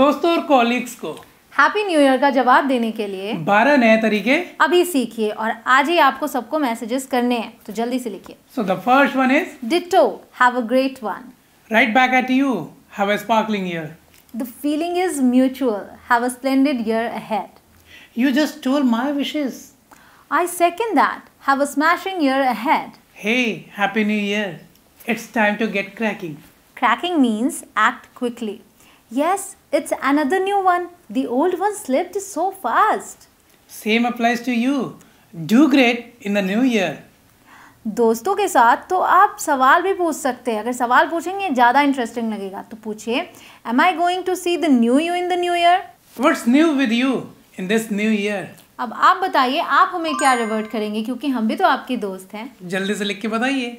दोस्तों और कॉलिग्स को हैप्पी न्यू ईयर का जवाब देने के लिए बारह नए तरीके अभी सीखिए और आज ही आपको सबको मैसेजेस करने हैं तो जल्दी से लिखिए so the first one is ditto have a great one right back at you have a sparkling year the feeling is mutual have a splendid year ahead you just told my wishes. I second that. Have a smashing year ahead. Hey, Happy New Year. It's time to get cracking. Cracking means act quickly. Yes, it's another new one. The old one slipped so fast. Same applies to you. Do great in the new year. दोस्तों के साथ तो आप सवाल भी पूछ सकते हैं अगर सवाल पूछेंगे ज़्यादा इंटरेस्टिंग लगेगा तो पूछिए am I going to see the new you in the new year what's new with you in this new year अब आप बताइए आप हमें क्या रिवर्ट करेंगे क्योंकि हम भी तो आपके दोस्त हैं जल्दी से लिख के बताइए